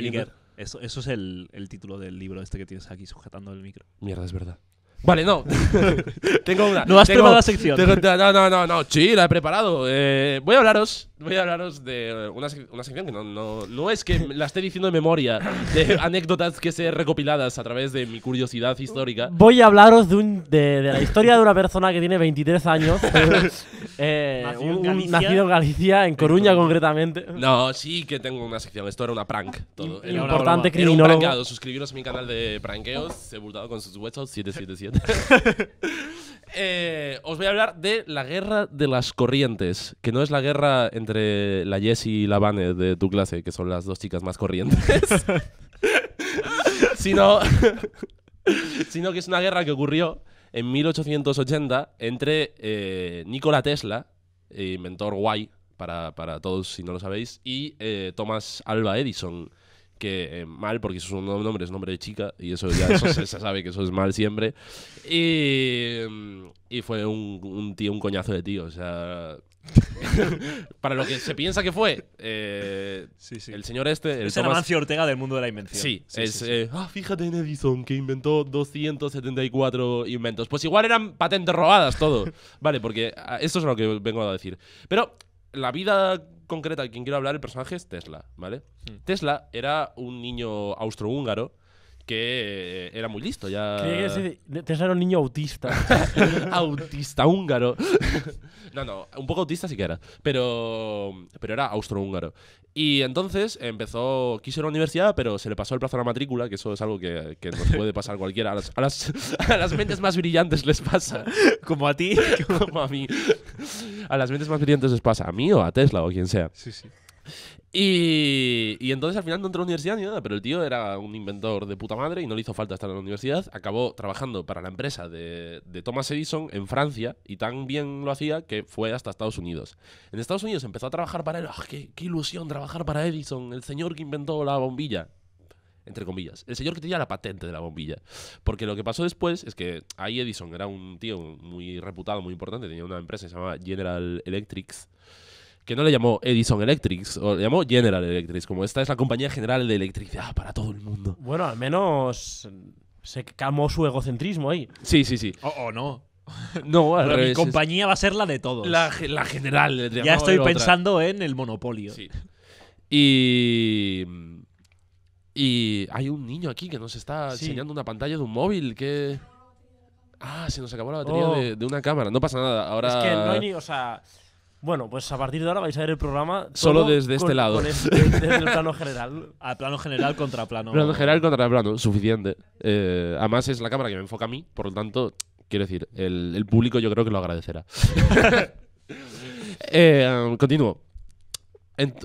[SPEAKER 2] eso, es el, título del libro este que tienes aquí sujetando el micro. Mierda, es verdad. Vale, no. tengo una. No has la sección. no,
[SPEAKER 1] no, no, no. Sí, la he preparado. Eh, voy a hablaros voy a hablaros de una, una sección que no, no, es que la esté diciendo de memoria, de anécdotas que se recopiladas a través de mi curiosidad histórica. Voy a hablaros de, un, de, de la historia de una persona que tiene 23 años, eh, nacido, en Galicia. en Coruña concretamente. No, sí que tengo una sección, esto era una prank. Ah, importante criminólogo. suscribiros a mi canal de prankeos, sepultado con sus huesos 777. Eh, os voy a hablar de la guerra de las corrientes, que no es la guerra entre la Jessie y la Vane de tu clase, que son las dos chicas más corrientes, sino, sino que es una guerra que ocurrió en 1880 entre eh, Nikola Tesla, eh, inventor guay para, todos si no lo sabéis, y Thomas Alba Edison que eh, mal, porque eso es un nombre, es nombre de chica, y eso ya se, sabe que eso es mal siempre. Y, y fue un, tío, un coñazo de tío, o sea... para lo que se piensa que fue eh, el señor este el es el Ortega del mundo de la invención sí, es eh, ah, fíjate en Edison que inventó 274 inventos pues igual eran patentes robadas todo vale porque ah, esto es lo que vengo a decir pero la vida concreta al quien quiero hablar, el personaje es Tesla, ¿vale? Hmm. Tesla era un niño austrohúngaro que eh, era muy listo ya. Tesla era un niño autista. autista húngaro. no, no, un poco autista sí que era, pero pero era austrohúngaro y entonces empezó, quiso ir a la universidad, pero se le pasó el plazo a la matrícula, que eso es algo que, nos puede pasar cualquiera. A las, a, las, a las, mentes más brillantes les pasa. Como a ti, como a mí. A las mentes más brillantes les pasa, a mí o a Tesla o quien sea. Sí, sí. Y, entonces al final no entró a la universidad ni nada, pero el tío era un inventor de puta madre y no le hizo falta estar en la universidad. Acabó trabajando para la empresa de, Thomas Edison en Francia y tan bien lo hacía que fue hasta Estados Unidos. En Estados Unidos empezó a trabajar para él. ¡Ah, qué, ilusión trabajar para Edison! El señor que inventó la bombilla entre comillas, el señor que tenía la patente de la bombilla. Porque lo que pasó después es que ahí Edison era un tío muy reputado, muy importante, tenía una empresa que se llamaba General Electric que no le llamó Edison Electrics, o le llamó General Electrics. como esta es la compañía general de electricidad para todo el mundo. Bueno, al menos se camó su egocentrismo ahí. Sí,
[SPEAKER 2] sí, sí. O oh, oh, no. No, al Pero mi compañía va a ser la de todos. La, general. ya estoy pensando
[SPEAKER 1] en el monopolio. Sí. Y. Y hay un niño aquí que nos está enseñando una pantalla de un móvil que. Ah, se nos acabó la batería oh. de, una cámara. No pasa nada. Ahora. Es que no hay ni. O sea, bueno, pues a partir de ahora vais a ver el programa solo desde este lado. Este, desde plano general. a plano general contra plano. Plano general contra plano, suficiente. Eh, además es la cámara que me enfoca a mí, por lo tanto, quiero decir, el, público yo creo que lo agradecerá. Eh, um, continúo.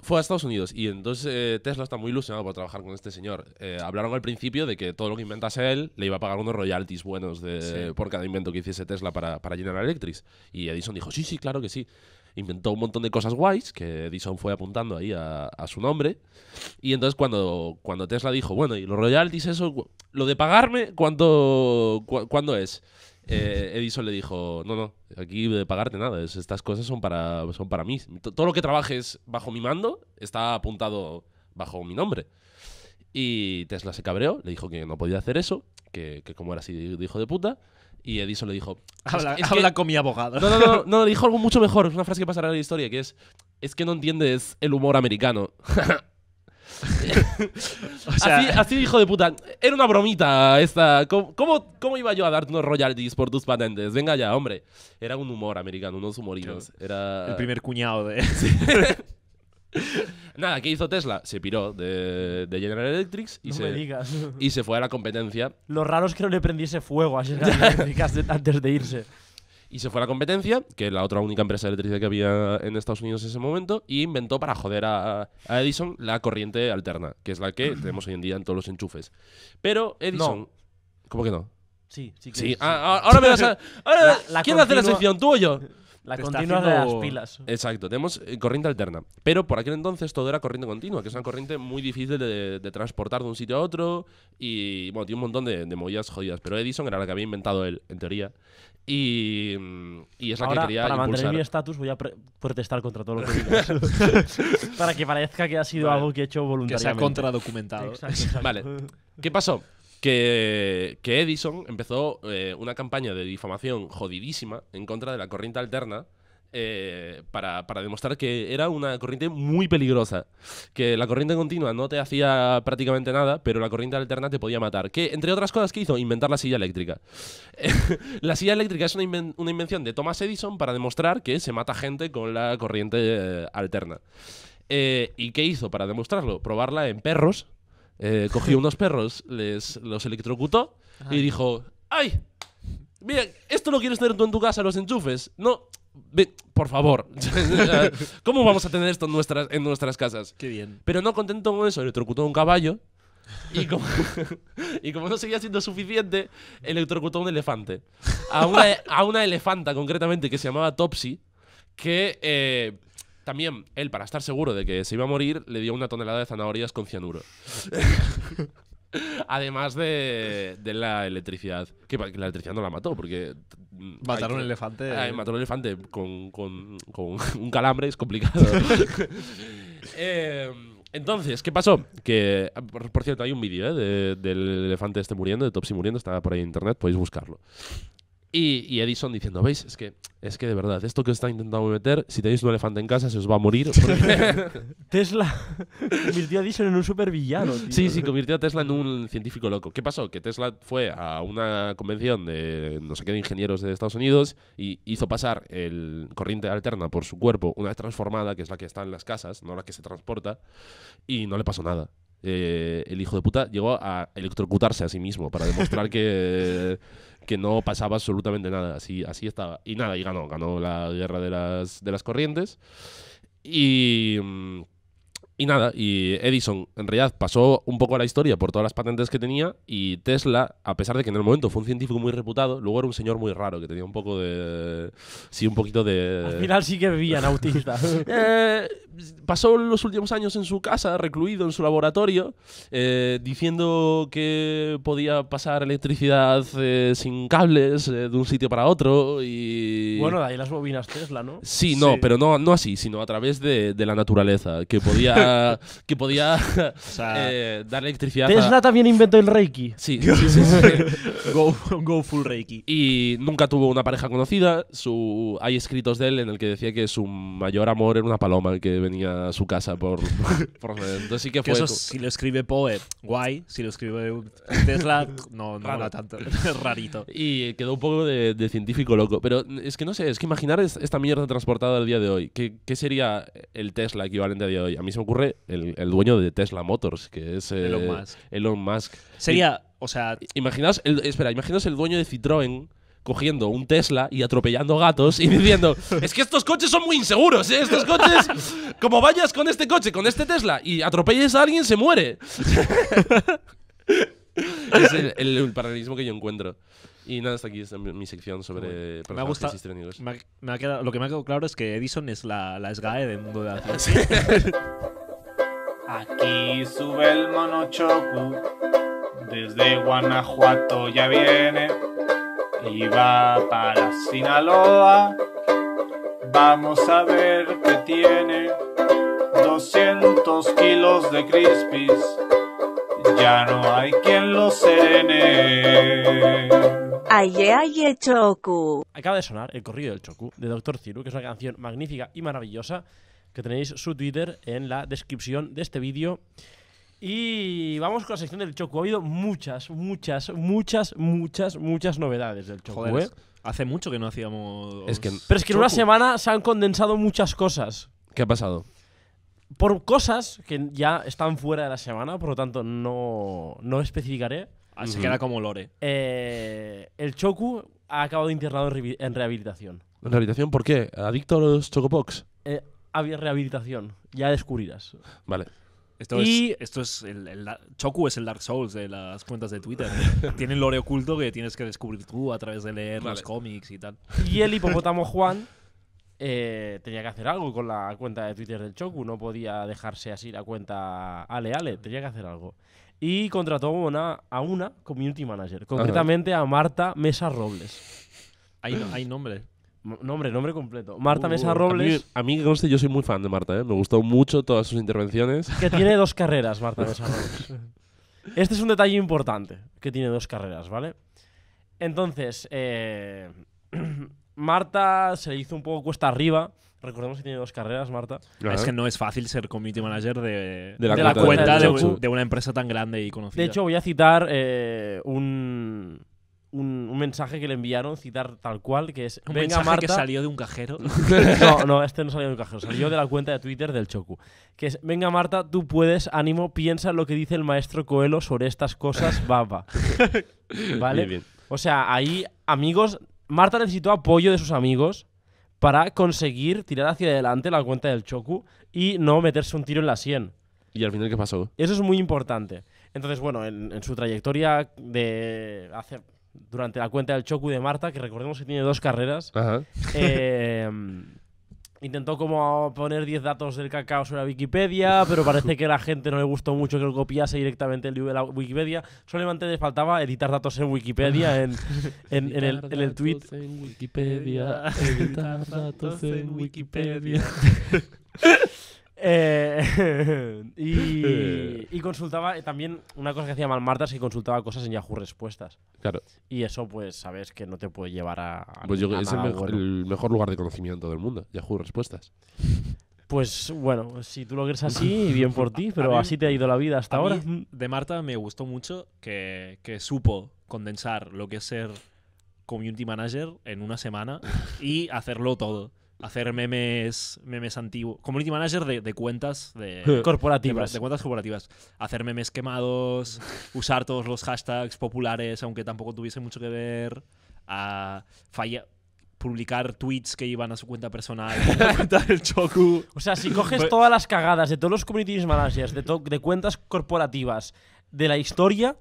[SPEAKER 1] fue a Estados Unidos y entonces eh, Tesla está muy ilusionado por trabajar con este señor. hablaron al principio de que todo lo que inventase él le iba a pagar unos royalties buenos de, por cada invento que hiciese Tesla para, para General Electric. Y Edison dijo, sí, sí, claro que sí inventó un montón de cosas guays que Edison fue apuntando ahí a, su nombre. Y entonces cuando, cuando Tesla dijo, bueno, y los royalties, eso, lo de pagarme, ¿cuánto, ¿cuándo es? Eh, Edison le dijo, no, no, aquí de pagarte nada, estas cosas son para, son para mí. Todo lo que trabajes bajo mi mando está apuntado bajo mi nombre. Y Tesla se cabreó, le dijo que no podía hacer eso, que, que como era así dijo de puta. Y Edison le dijo: Habla, con mi abogado. No, no, no, no, dijo algo mucho mejor. Es una frase que pasará en la historia: que es, es que no entiendes el humor americano. así, dijo hijo de puta. Era una bromita esta. ¿Cómo, ¿Cómo, iba yo a darte unos royalties por tus patentes? Venga ya, hombre. Era un humor americano, unos humorinos. Era... El primer cuñado de... Nada, ¿qué hizo Tesla? Se piró de, General Electric y, se, digas. y se fue a la competencia. Lo raro es que no le prendiese fuego a General antes de irse. Y se fue a la competencia, que es la otra única empresa eléctrica que había en Estados Unidos en ese momento, y inventó para joder a, Edison la corriente alterna, que es la que tenemos hoy en día en todos los enchufes. Pero Edison... ¿Cómo que no? Sí, sí sí. Ah, ah, ahora me vas a... ¿Quién hace la sección? ¿Tú o yo? La continua de las pilas. Exacto, tenemos eh, corriente alterna. Pero por aquel entonces todo era corriente continua, que es una corriente muy difícil de, transportar de un sitio a otro. Y bueno, tiene un montón de, de, jodidas. Pero Edison era la que había inventado él, en teoría. Y, y es la que quería. Para mantener mi estatus, voy a protestar contra todo lo que para que parezca que ha sido algo que he hecho voluntariamente. Que sea contradocumentado. Vale. ¿Qué pasó? que, Edison empezó eh, una campaña de difamación jodidísima en contra de la corriente alterna. Eh, para, demostrar que era una corriente muy peligrosa. Que la corriente continua no te hacía prácticamente nada, pero la corriente alterna te podía matar. Que, entre otras cosas, ¿qué hizo? Inventar la silla eléctrica. la silla eléctrica es una, invención de Thomas Edison para demostrar que se mata gente con la corriente eh, alterna. ¿Y qué hizo para demostrarlo? Probarla en perros eh, cogió unos perros, les, los electrocutó y dijo, ¡ay! Mira, esto lo quieres tener tú en tu casa, los enchufes. No, por favor. ¿Cómo vamos a tener esto en nuestras, casas? Qué bien. Pero no contento con eso, electrocutó un caballo. Y como, y como, no seguía siendo suficiente, electrocutó un elefante. A una, a elefanta, concretamente, que se llamaba Topsy, que eh, también, él, para estar seguro de que se iba a morir, le dio una tonelada de zanahorias con cianuro. Además de, la electricidad. Que, la electricidad no la mató, porque. Mataron un elefante. Mataron un elefante con, un calambre es complicado. Eh, entonces, ¿qué pasó? Que, por, cierto, hay un vídeo eh, del elefante este muriendo, de Topsy muriendo, está por ahí en internet, podéis buscarlo. Y, Edison diciendo, ¿veis? Es que, es que de verdad, esto que os está intentando meter, si tenéis un elefante en casa, se os va a morir. Tesla convirtió a Edison en un supervillano. Sí, sí, convirtió a Tesla en un científico loco. ¿Qué pasó? Que Tesla fue a una convención de no sé qué de ingenieros de Estados Unidos y hizo pasar el corriente alterna por su cuerpo, una vez transformada, que es la que está en las casas, no la que se transporta, y no le pasó nada. Eh, el hijo de puta llegó a electrocutarse a sí mismo para demostrar que que no pasaba absolutamente nada, así, así estaba. Y nada, y ganó, ganó la guerra de las, de las corrientes. Y... Mm, y nada, y Edison en realidad pasó un poco la historia por todas las patentes que tenía y Tesla, a pesar de que en el momento fue un científico muy reputado, luego era un señor muy raro que tenía un poco de... Sí, un poquito de... Al final sí que vivían autistas eh, pasó los últimos años en su casa, recluido en su laboratorio, eh, diciendo que podía pasar electricidad eh, sin cables de un sitio para otro y... Bueno, de ahí las bobinas Tesla, ¿no? Sí, no, pero no, no así, sino a través de, de la naturaleza, que podía... que podía eh, dar electricidad. Tesla también inventó el Reiki. Sí, go, full Reiki. Y nunca tuvo una pareja conocida. Su, hay escritos de él en el que decía que su mayor amor era una paloma que venía a su casa por. Entonces sí que fue. eso, si
[SPEAKER 2] lo escribe Poe, guay. Si lo escribe Tesla, no, no tanto. Rarito.
[SPEAKER 1] Y quedó un poco de, científico loco. Pero es que no sé, es que imaginar esta mierda transportada al día de hoy. ¿Qué, sería el Tesla equivalente a día de hoy? A mí se me ocurre el, dueño de Tesla Motors, que es eh, Elon, Musk. Sería, o sea... Imaginaos el, espera, imaginaos el dueño de Citroën cogiendo un Tesla y atropellando gatos y diciendo, es que estos coches son muy inseguros, ¿eh? estos coches, como vayas con este coche, con este Tesla y atropelles a alguien, se muere. es el, paralelismo que yo encuentro. Y nada, hasta aquí mi, sección sobre me ha gustado,
[SPEAKER 2] Lo que me ha quedado claro es que Edison es la, la SGAE del mundo de la Aquí sube el mono Choku, desde Guanajuato ya viene y va para Sinaloa. Vamos a ver qué tiene. 200 kilos de crispies, ya no hay quien lo serene. Aye, aye, Choku. Acaba de
[SPEAKER 1] sonar el corrido del Choku de Doctor Ciru, que es una canción magnífica y maravillosa que tenéis su Twitter en la descripción de este vídeo. Y vamos con la sección del Choco. Ha habido muchas, muchas, muchas, muchas, muchas novedades del Choco. Joder, ¿eh? hace mucho que no hacíamos. Es que... Pero es que en una semana se han condensado muchas cosas. ¿Qué ha pasado? Por cosas que ya están fuera de la semana, por lo tanto no, no especificaré. Así ah, que era como Lore. Eh, el Choku ha acabado internado en, en rehabilitación. ¿En rehabilitación por qué? ¿Adicto a los Chocopox? Eh, rehabilitación. Ya descubrirás. Vale. Esto y... es,
[SPEAKER 2] esto es el, Choku es el Dark Souls de las cuentas de Twitter. Tienen lore oculto que tienes que descubrir tú a través de leer los cómics y tal.
[SPEAKER 1] Y el hipopótamo Juan eh, tenía que hacer algo con la cuenta de Twitter del Choku. No podía dejarse así la cuenta ale ale. Tenía que hacer algo. Y contrató una, a una community manager. Concretamente a Marta Mesa Robles. Hay, hay nombre. Nombre, nombre completo. Marta uh, Mesa Robles. A mí, conste, yo soy muy fan de Marta, ¿eh? me gustó mucho todas sus intervenciones. Que tiene dos carreras, Marta Mesa Robles. Este es un detalle importante, que tiene dos carreras, ¿vale? Entonces, eh, Marta se hizo un poco cuesta arriba. Recordemos que tiene dos carreras, Marta. Es que
[SPEAKER 2] no es fácil ser committee manager de, la, cuenta, de, una empresa tan grande y conocida. De hecho,
[SPEAKER 1] voy a citar eh, un, un, mensaje que le enviaron, citar tal cual, que es... Un Venga, mensaje Marta... que salió de un cajero. no, no, este no salió de un cajero, salió de la cuenta de Twitter del Choku. Que es, Venga, Marta, tú puedes, ánimo, piensa en lo que dice el maestro Coelho sobre estas cosas, baba. ¿Vale? bien. O sea, ahí, amigos, Marta necesitó apoyo de sus amigos para conseguir tirar hacia adelante la cuenta del Choku y no meterse un tiro en la sien. ¿Y al final qué pasó? Eso es muy importante. Entonces, bueno, en, su trayectoria de hace durante la cuenta del Chocu de Marta, que recordemos que tiene dos carreras. Eh, intentó como poner 10 datos del cacao sobre la Wikipedia, pero parece que a la gente no le gustó mucho que lo copiase directamente el de la Wikipedia. Solamente le faltaba editar datos en Wikipedia, en, el, tweet tweet. Wikipedia, editar datos en Wikipedia. Eh, eh. y, consultaba eh, también una cosa que hacía mal Marta es que consultaba cosas en Yahoo Respuestas. Claro. Y eso, pues, sabes que no te puede llevar a. Pues es el, mejor, lugar de conocimiento del mundo, Yahoo Respuestas. Pues bueno, si tú lo crees así, bien por ti, pero así te ha ido la vida hasta ahora.
[SPEAKER 2] de Marta me gustó mucho que, que, supo condensar lo que es ser community manager en una semana y hacerlo todo hacer memes, memes antiguos. Community manager de, cuentas de, corporativas. De, cuentas corporativas. Hacer memes quemados, usar todos los hashtags populares, aunque tampoco tuviese mucho que ver. A falla, publicar tweets que iban a su cuenta personal, O sea, si coges todas las
[SPEAKER 1] cagadas de todos los community managers, de, de cuentas corporativas de la historia,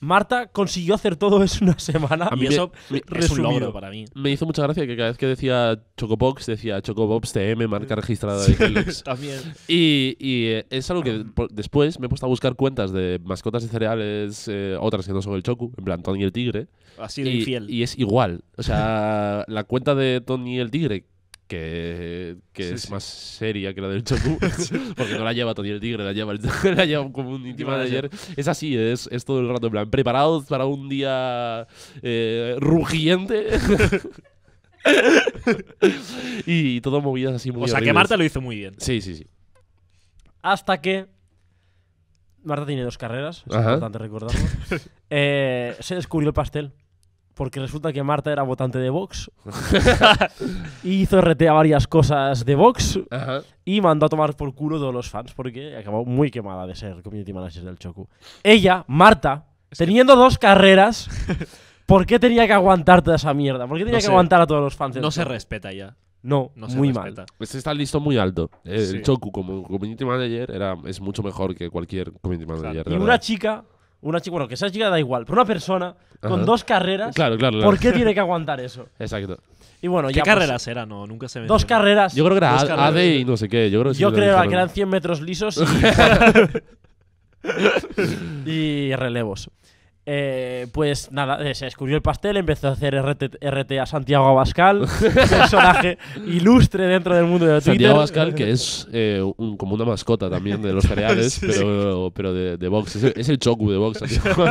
[SPEAKER 1] Marta consiguió hacer todo eso en una semana. y eso es un logro para mí. Me hizo mucha gracia que cada vez que decía Chocobox, decía Chocobox TM, marca registrada de Y, eh, es algo que después me he puesto a buscar cuentas de mascotas de cereales, eh, otras que no son el Choco, en plan Tony el Tigre. Así de y, Y es igual. O sea, la cuenta de Tony el Tigre que, que es más seria que la del Choku, porque no la lleva Tony el Tigre, la lleva, el, la como un de ayer. Es así, es, todo el rato, en plan, preparados para un día eh, rugiente. y todo movidas así muy O sea, que Marta lo hizo muy bien. Sí, sí, sí. Hasta que Marta tiene dos carreras, es importante recordarlo. Eh, se descubrió el pastel porque resulta que Marta era votante de Vox y hizo RT a varias cosas de Vox y mandó a tomar por culo todos los fans porque acabó muy quemada de ser community manager del Choku. Ella, Marta, teniendo dos carreras, ¿por qué tenía que aguantar toda esa mierda? ¿Por qué tenía que aguantar a todos los fans? no se respeta ya. No, no se muy respeta. mal. Este está listo muy alto. El sí. Choku como community manager era, es mucho mejor que cualquier community manager. Y una chica una chica, bueno, que esa chica da igual, pero una persona con dos carreras, claro, claro, ¿por qué tiene que aguantar eso? Exacto. Y bueno, ¿Qué ya pues, carreras eran? era? nunca se Dos carreras. Yo creo que era AD, y no sé qué. Yo creo que, que eran 100 metros lisos y, y relevos. Eh, pues nada, eh, se descubrió el pastel, empezó a hacer RT, a Santiago Abascal, personaje ilustre dentro del mundo de Twitter. Santiago Abascal, que es eh, un, como una mascota también de los cereales, pero, pero de, de, Es el, es de Vox, Santiago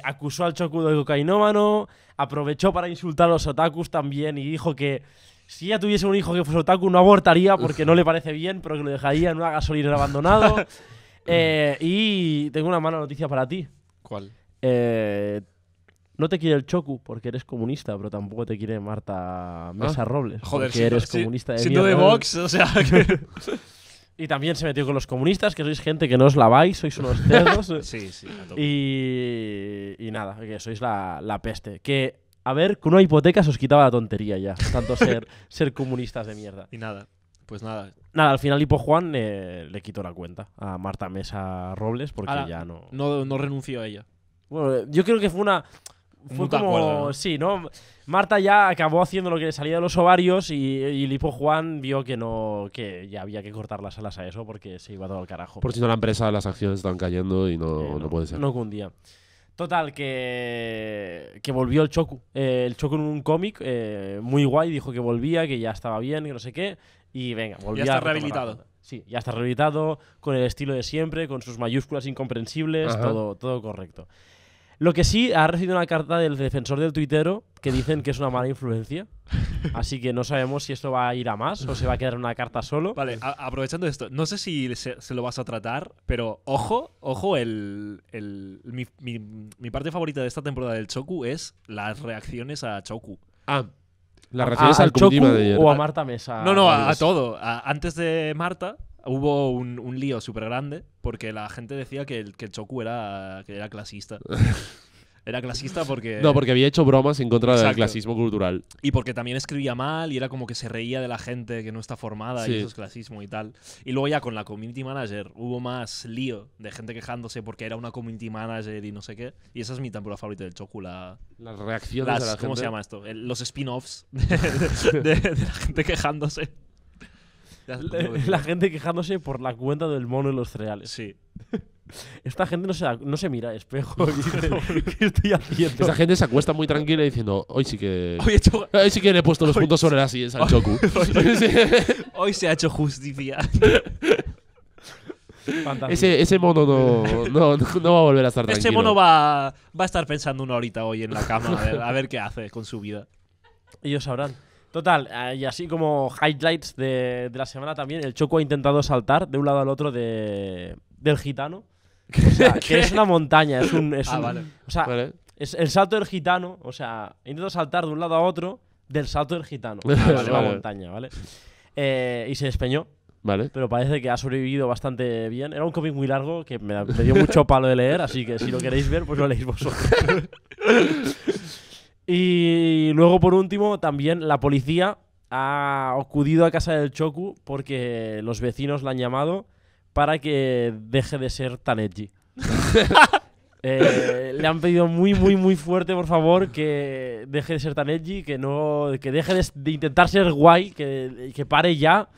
[SPEAKER 1] acusó al Choku de cocainómano, aprovechó para insultar a los otakus también y dijo que si ella tuviese un hijo que fuese otaku no abortaría porque no le parece bien, pero que lo dejaría en una gasolina abandonada eh, y tengo una mala noticia para ti. ¿Cuál? Eh, no te quiere el Chocu porque eres comunista, pero tampoco te quiere Marta Mesa ah, Robles. Joder, porque eres comunista de Siendo de Vox, o sea. y también se metió con los comunistas, que sois gente que no os laváis, sois unos cerdos. sí, sí. Y, y, nada, que sois la, peste. Que, a ver, con una hipoteca se os quitaba la tontería ya. Tanto ser, ser comunistas de mierda. Y nada. Pues nada. Nada, al final Hipo Juan eh, le quitó la cuenta a Marta Mesa Robles porque ya no... no... renunció a ella. Bueno, yo creo que fue una... Fue como... Sí, ¿no? Marta ya acabó haciendo lo que le salía de los ovarios y, y Juan vio que no que ya había que cortar las alas a eso porque se iba todo al carajo. Por si no la empresa, las acciones están cayendo y no, eh, no, puede ser. No cundía. Total, que, volvió el Choku. Eh, el Choku en un cómic eh, muy guay, dijo que volvía, que ya estaba bien, que no sé qué. Y venga, volvió Ya está rehabilitado. Sí, ya está rehabilitado, con el estilo de siempre, con sus mayúsculas incomprensibles, todo, todo correcto. Lo que sí, ha recibido una carta del defensor del tuitero que dicen que es una mala influencia. Así que no sabemos si esto va a ir a más o se va a quedar una carta
[SPEAKER 2] solo. Vale, aprovechando esto, no sé si se, lo vas a tratar, pero ojo, ojo, el, mi, parte favorita de esta temporada del Choku es las reacciones a Choku. Ah, las reacciones al Choku o a Marta Mesa. No, no, a, todo. antes de Marta, hubo un, un lío súper grande porque la gente decía que el, que el Choku era, que era clasista. Era clasista porque... No, porque había
[SPEAKER 1] hecho bromas en contra del clasismo cultural.
[SPEAKER 2] Y porque también escribía mal y era como que se reía de la gente que no está formada y eso es clasismo y tal. Y luego ya con la community manager hubo más lío de gente quejándose porque era una community manager y no sé qué. Y esa es mi temporada favorita del Choku, Las reacciones de la ¿Cómo gente? se llama esto? los spin-offs de, de la gente quejándose. la gente quejándose por la cuenta del mono en los reales Sí. Esta
[SPEAKER 1] gente no se, no se mira al espejo. Esa gente se acuesta muy tranquila diciendo, hoy sí que... Hoy, sí que le he puesto los puntos sobre las sillas al Choku. Hoy se
[SPEAKER 2] ha hecho justicia. ese, ese mono no,
[SPEAKER 1] va a volver a estar tranquilo. Ese mono
[SPEAKER 2] va, a estar pensando una horita hoy en la cama a ver qué hace con su vida. Ellos sabrán. Total, ah, y así como highlights de, de, la
[SPEAKER 1] semana también, el Choco ha intentado saltar de un lado al otro de, del gitano. que es una montaña, es un. Es ah, vale. O sea, es el salto del gitano, o sea, intento saltar de un lado a otro del salto del gitano. es una montaña, ¿vale? Eh, y se despeñó. Vale. Pero parece que ha sobrevivido bastante bien. Era un cómic muy largo que me, me dio mucho palo de leer, así que si lo queréis ver, pues lo leéis vosotros. Y luego, por último, también la policía ha acudido a casa del Choku porque los vecinos la han llamado para que deje de ser tan edgy. Eh, le han pedido muy, muy, muy fuerte, por favor, que deje de ser tan edgy, que no, que deje de, intentar ser guay, que, que pare ya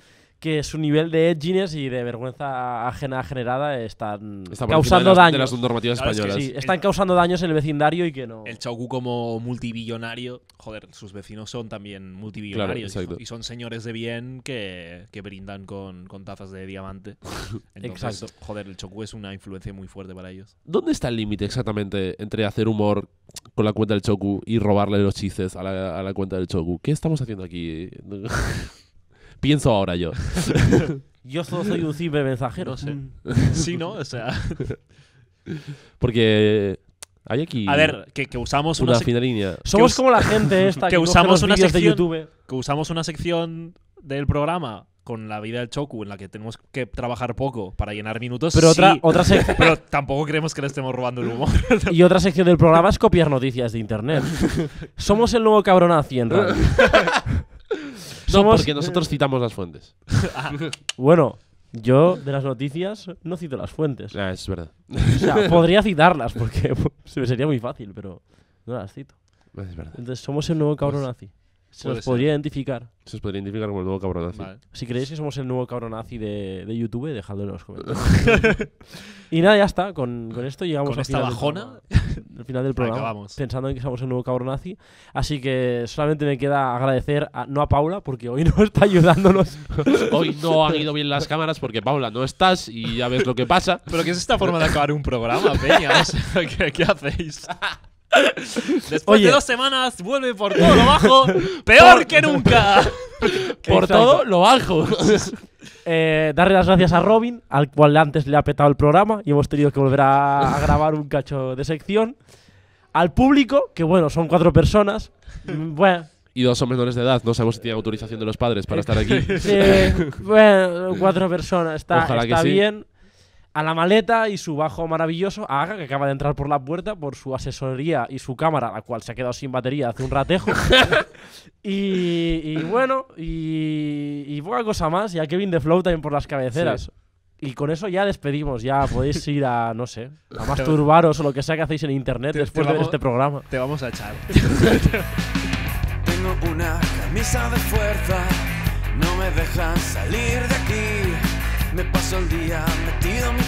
[SPEAKER 1] que su nivel de edginess y de vergüenza ajena generada están causando daños. De las normativas españolas. están
[SPEAKER 2] causando daños en el vecindario y que no. El chocu como multibillonario, joder, sus vecinos son también multibillonarios y, son, señores de bien que, brindan con, con, tazas de diamante. exacto. joder, el Choku es una influencia muy fuerte para ellos.
[SPEAKER 1] ¿Dónde está el límite exactamente entre hacer humor con la cuenta del chocu y robarle los chices a la, cuenta del chocu? ¿Qué estamos haciendo aquí? pienso ahora yo. yo solo soy un
[SPEAKER 2] simple mensajero. Mm. Sí, ¿no? O sea.
[SPEAKER 1] Porque hay aquí. A ver, que, usamos una, Somos como la gente esta que, que usamos una sección de YouTube.
[SPEAKER 2] Que usamos una sección del programa con la vida del Choku en la que tenemos que trabajar poco para llenar minutos. Pero otra, Pero tampoco creemos que le estemos robando el humor.
[SPEAKER 1] y otra sección del programa es copiar noticias de internet. Somos el nuevo cabrón en somos... porque nosotros citamos las fuentes. bueno, yo de las noticias no cito las fuentes. Ah, es verdad. podría citarlas porque sería muy fácil, pero no las cito. Entonces somos el nuevo cabrón pues nazi. Se os podría identificar. Se os podría identificar como el nuevo cabronazi. Si creéis que somos el nuevo cabronazi de, de YouTube, dejadlo en los comentarios. y nada, ya está. Con, con esto llegamos a al final bajona. al final del programa. Pensando en que somos el nuevo cabronazi. Así que solamente me queda agradecer, no a Paula, porque hoy no está ayudándonos. Hoy no han ido bien las cámaras porque Paula no estás y ya ves lo que pasa. Pero ¿qué es esta forma de acabar un programa, Peña?
[SPEAKER 2] qué hacéis? Después de dos semanas vuelve por todo lo bajo, peor que nunca. por todo lo bajo.
[SPEAKER 1] Eh, darle las gracias a Robin, al cual antes le ha petado el programa y hemos tenido que volver a, grabar un cacho de sección. Al público, que bueno, son cuatro personas. Bueno, y dos son menores de edad. No sabemos si tienen autorización de los padres para estar aquí. Sí, bueno, cuatro personas. Está, está bien a la maleta y su bajo maravilloso, a Aga, que acaba de entrar por la puerta por su asesoría y su cámara, la cual se ha quedado sin batería hace un ratejo. y, bueno, y, y, poca cosa más, y a Kevin de Flow también por las cabeceras. Y con eso ya despedimos, ya podéis ir a, no sé, a masturbaros o lo que sea que hacéis en internet después de este programa. Te vamos a echar. Tengo una camisa de fuerza, no me salir de aquí. Me paso el día metido mi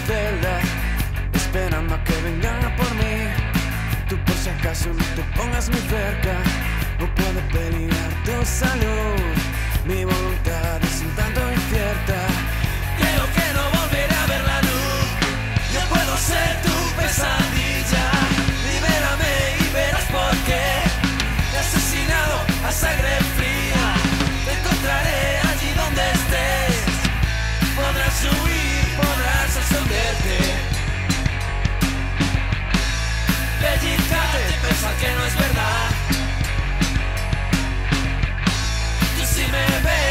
[SPEAKER 1] esperando a que vengan a por mí. Tú por si acaso no te pongas muy cerca, no puedo peligrar tu salud. Mi voluntad es un tanto incierta,
[SPEAKER 2] creo que no volveré a ver la luz. Yo puedo ser tu pesadilla, libérame y verás por qué. He asesinado a sangre fría. Déjate pensar que no es verdad. Tú sí me ves.